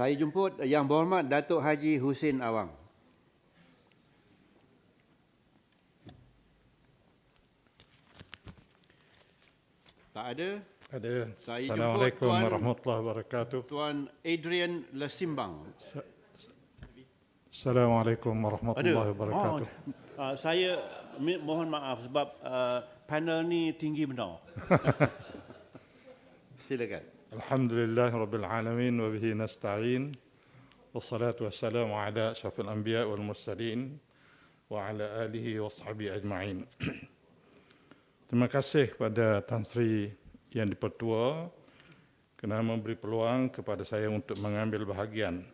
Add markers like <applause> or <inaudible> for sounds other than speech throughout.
Saya jemput Yang Berhormat Datuk Haji Husin Awang. Tak ada? Ada. Saya Assalamualaikum Tuan, warahmatullahi wabarakatuh. Tuan Adrian Lesimbang. Assalamualaikum warahmatullahi ada. wabarakatuh. Oh, uh, saya mohon maaf sebab uh, panel ni tinggi benar. <laughs> Silakan. الحمد لله رب العالمين وبه نستعين والصلاة والسلام على أشرف الأنبياء والمرسلين وعلى آله وصحبه أجمعين Terima kasih kepada Tan Sri yang dipertua kerana memberi peluang kepada saya untuk mengambil bahagian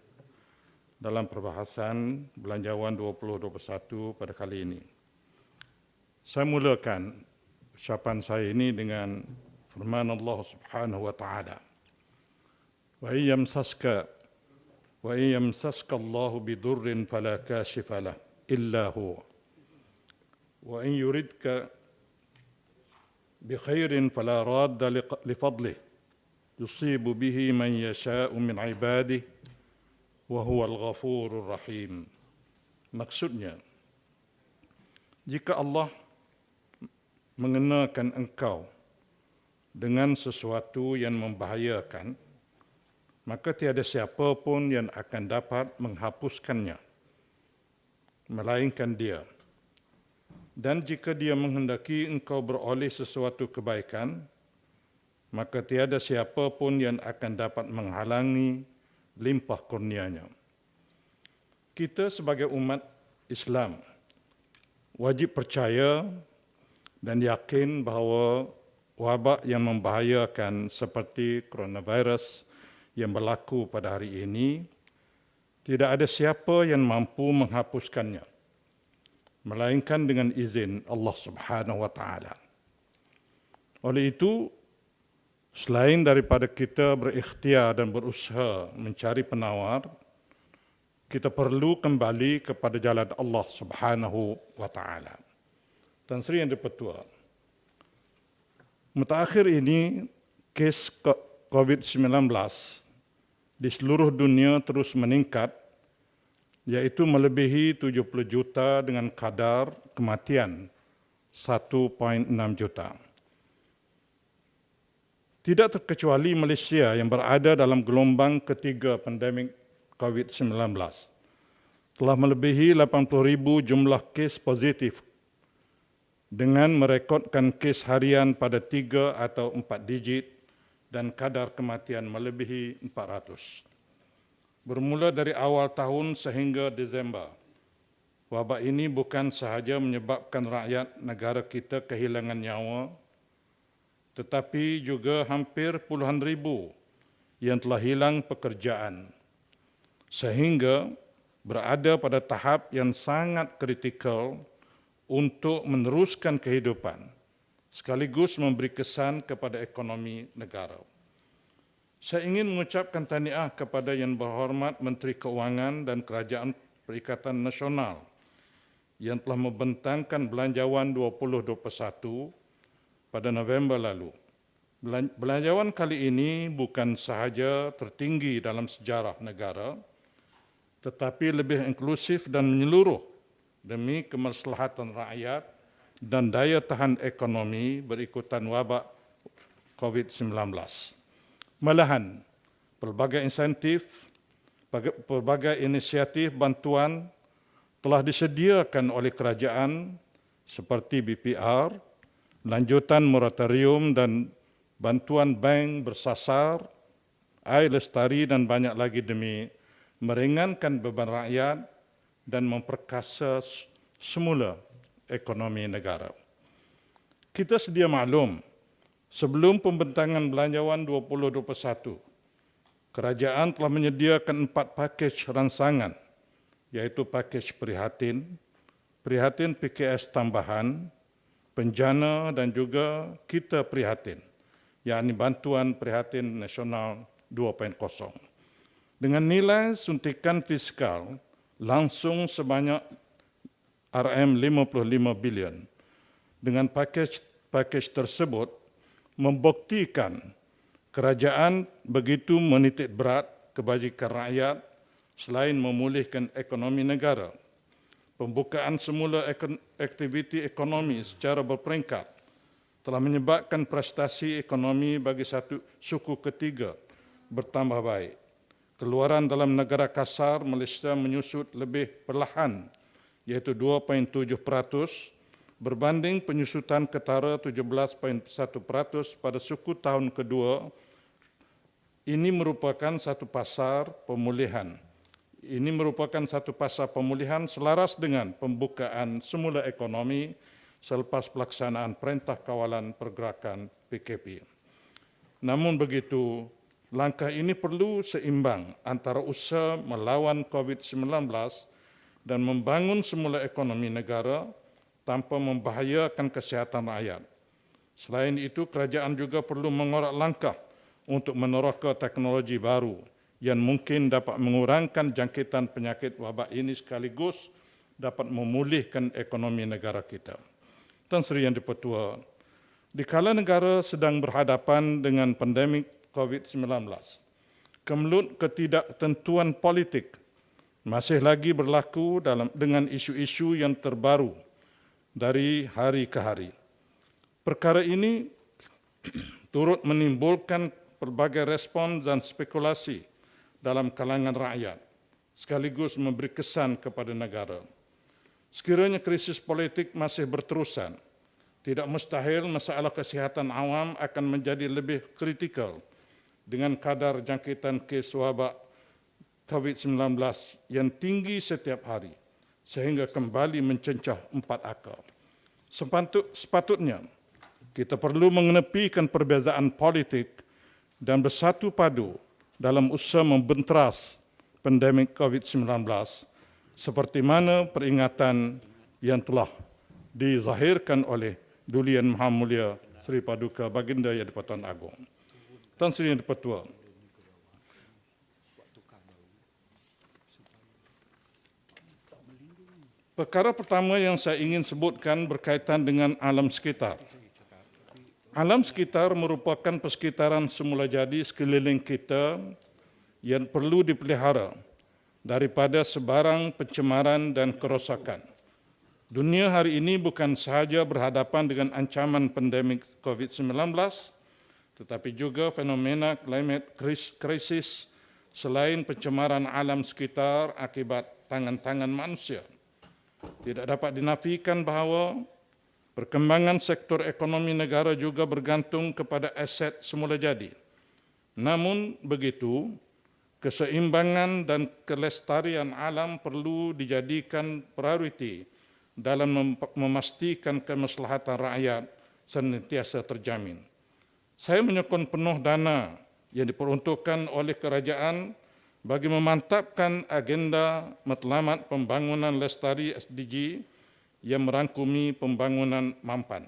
dalam perbahasan Belanjawan 2021 pada kali ini. Saya mulakan ucapan saya ini dengan فرمان الله سبحانه وتعالى وإن يمسسك وإن يمسسك الله بضر فلا كاشف له إلا هو وإن يردك بخير فلا راد لفضله يصيب به من يشاء من عباده وهو الغفور الرحيم maksudnya jika Allah mengenakan engkau dengan sesuatu yang membahayakan, maka tiada siapa pun yang akan dapat menghapuskannya, melainkan dia. Dan jika dia menghendaki engkau beroleh sesuatu kebaikan, maka tiada siapa pun yang akan dapat menghalangi limpah kurnianya. Kita sebagai umat Islam wajib percaya dan yakin bahawa wabak yang membahayakan seperti coronavirus yang berlaku pada hari ini, tidak ada siapa yang mampu menghapuskannya, melainkan dengan izin Allah Subhanahu Wa Taala. Oleh itu, selain daripada kita berikhtiar dan berusaha mencari penawar, kita perlu kembali kepada jalan Allah Subhanahu Wa Taala. Tan Sri yang dipertua. Mutakhir ini kes COVID-19 di seluruh dunia terus meningkat yaitu melebihi 70 juta dengan kadar kematian 1.6 juta. Tidak terkecuali Malaysia yang berada dalam gelombang ketiga pandemik COVID-19 telah melebihi 80,000 jumlah kes positif dengan merekodkan kes harian pada tiga atau empat digit dan kadar kematian melebihi 400. Bermula dari awal tahun sehingga Disember, wabak ini bukan sahaja menyebabkan rakyat negara kita kehilangan nyawa, tetapi juga hampir puluhan ribu yang telah hilang pekerjaan. Sehingga berada pada tahap yang sangat kritikal untuk meneruskan kehidupan sekaligus memberi kesan kepada ekonomi negara. Saya ingin mengucapkan tahniah kepada yang berhormat Menteri Keuangan dan Kerajaan Perikatan Nasional yang telah membentangkan belanjawan 2021 pada November lalu. Belanjawan kali ini bukan sahaja tertinggi dalam sejarah negara tetapi lebih inklusif dan menyeluruh demi kemaslahatan rakyat dan daya tahan ekonomi berikutan wabak COVID-19. Malahan, pelbagai insentif, pelbagai inisiatif bantuan telah disediakan oleh kerajaan seperti BPR, lanjutan moratorium dan bantuan bank bersasar, air lestari dan banyak lagi demi meringankan beban rakyat dan memperkasa semula ekonomi negara. Kita sedia maklum, sebelum pembentangan belanjawan 2021, kerajaan telah menyediakan empat pakej rangsangan, iaitu pakej prihatin, prihatin PKS tambahan, penjana dan juga kita prihatin, iaitu bantuan prihatin nasional 2.0. Dengan nilai suntikan fiskal langsung sebanyak RM55 bilion. Dengan pakej-pakej tersebut membuktikan kerajaan begitu menitik berat kebajikan rakyat selain memulihkan ekonomi negara. Pembukaan semula aktiviti ekonomi secara berperingkat telah menyebabkan prestasi ekonomi bagi satu suku ketiga bertambah baik keluaran dalam negara kasar Malaysia menyusut lebih perlahan iaitu 2.7 peratus berbanding penyusutan ketara 17.1 peratus pada suku tahun kedua ini merupakan satu pasar pemulihan. Ini merupakan satu pasar pemulihan selaras dengan pembukaan semula ekonomi selepas pelaksanaan Perintah Kawalan Pergerakan PKP. Namun begitu, Langkah ini perlu seimbang antara usaha melawan COVID-19 dan membangun semula ekonomi negara tanpa membahayakan kesehatan rakyat. Selain itu, kerajaan juga perlu mengorak langkah untuk meneroka teknologi baru yang mungkin dapat mengurangkan jangkitan penyakit wabak ini sekaligus dapat memulihkan ekonomi negara kita. Tuan Sri Yang di di kala negara sedang berhadapan dengan pandemik COVID-19. Kemelut ketidaktentuan politik masih lagi berlaku dalam dengan isu-isu yang terbaru dari hari ke hari. Perkara ini <clears throat> turut menimbulkan pelbagai respon dan spekulasi dalam kalangan rakyat sekaligus memberi kesan kepada negara. Sekiranya krisis politik masih berterusan, tidak mustahil masalah kesihatan awam akan menjadi lebih kritikal dengan kadar jangkitan kes wabak COVID-19 yang tinggi setiap hari sehingga kembali mencencah empat akal, Sepatut, sepatutnya kita perlu mengenepikan perbezaan politik dan bersatu padu dalam usaha membentras pandemik COVID-19 seperti mana peringatan yang telah dizahirkan oleh Dulian Maha Mulia Sri Paduka Baginda Yang di Agong. Tan Sri Yang Dipertua. Perkara pertama yang saya ingin sebutkan berkaitan dengan alam sekitar. Alam sekitar merupakan persekitaran semula jadi sekeliling kita yang perlu dipelihara daripada sebarang pencemaran dan kerosakan. Dunia hari ini bukan sahaja berhadapan dengan ancaman pandemik COVID-19, tetapi juga fenomena klimat krisis selain pencemaran alam sekitar akibat tangan-tangan manusia. Tidak dapat dinafikan bahawa perkembangan sektor ekonomi negara juga bergantung kepada aset semula jadi. Namun begitu, keseimbangan dan kelestarian alam perlu dijadikan prioriti dalam memastikan kemaslahatan rakyat sentiasa terjamin saya menyokong penuh dana yang diperuntukkan oleh kerajaan bagi memantapkan agenda matlamat pembangunan lestari SDG yang merangkumi pembangunan mampan.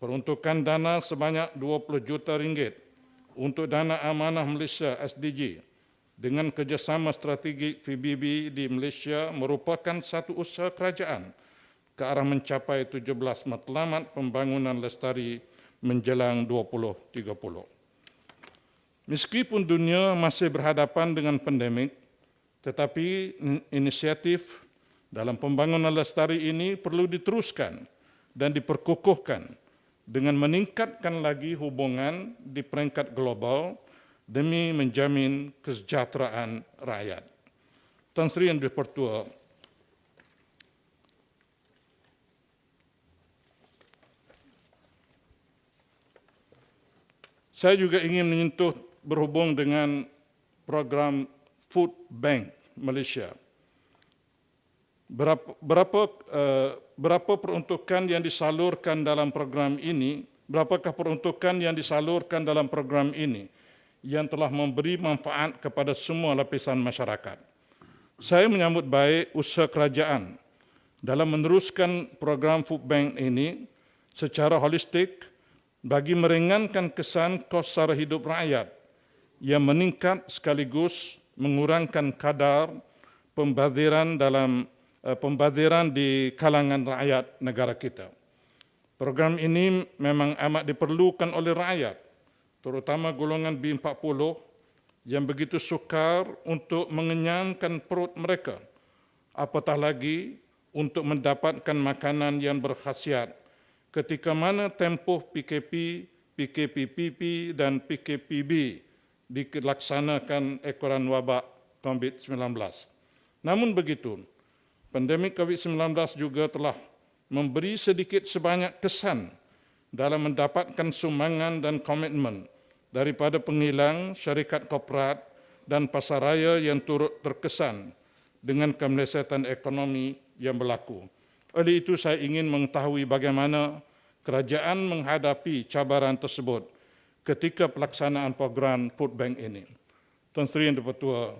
Peruntukan dana sebanyak 20 juta ringgit untuk dana amanah Malaysia SDG dengan kerjasama strategik PBB di Malaysia merupakan satu usaha kerajaan ke arah mencapai 17 matlamat pembangunan lestari menjelang 2030. Meskipun dunia masih berhadapan dengan pandemik, tetapi inisiatif dalam pembangunan lestari ini perlu diteruskan dan diperkukuhkan dengan meningkatkan lagi hubungan di peringkat global demi menjamin kesejahteraan rakyat. Tuan Sri Yang Dipertua, Saya juga ingin menyentuh berhubung dengan program Food Bank Malaysia. Berapa, berapa, eh, berapa peruntukan yang disalurkan dalam program ini, berapakah peruntukan yang disalurkan dalam program ini yang telah memberi manfaat kepada semua lapisan masyarakat. Saya menyambut baik usaha kerajaan dalam meneruskan program Food Bank ini secara holistik bagi meringankan kesan kos sara hidup rakyat yang meningkat sekaligus mengurangkan kadar pembadiran dalam uh, eh, pembadiran di kalangan rakyat negara kita. Program ini memang amat diperlukan oleh rakyat, terutama golongan B40 yang begitu sukar untuk mengenyangkan perut mereka, apatah lagi untuk mendapatkan makanan yang berkhasiat ketika mana tempoh PKP, PKPPP dan PKPB dilaksanakan ekoran wabak COVID-19. Namun begitu, pandemi COVID-19 juga telah memberi sedikit sebanyak kesan dalam mendapatkan sumbangan dan komitmen daripada penghilang, syarikat korporat dan pasaraya yang turut terkesan dengan kemelesetan ekonomi yang berlaku. Oleh itu saya ingin mengetahui bagaimana kerajaan menghadapi cabaran tersebut ketika pelaksanaan program Food Bank ini. Tuan Seri yang dipertua,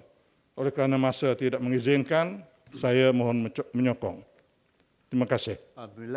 oleh kerana masa tidak mengizinkan, saya mohon menyokong. Terima kasih.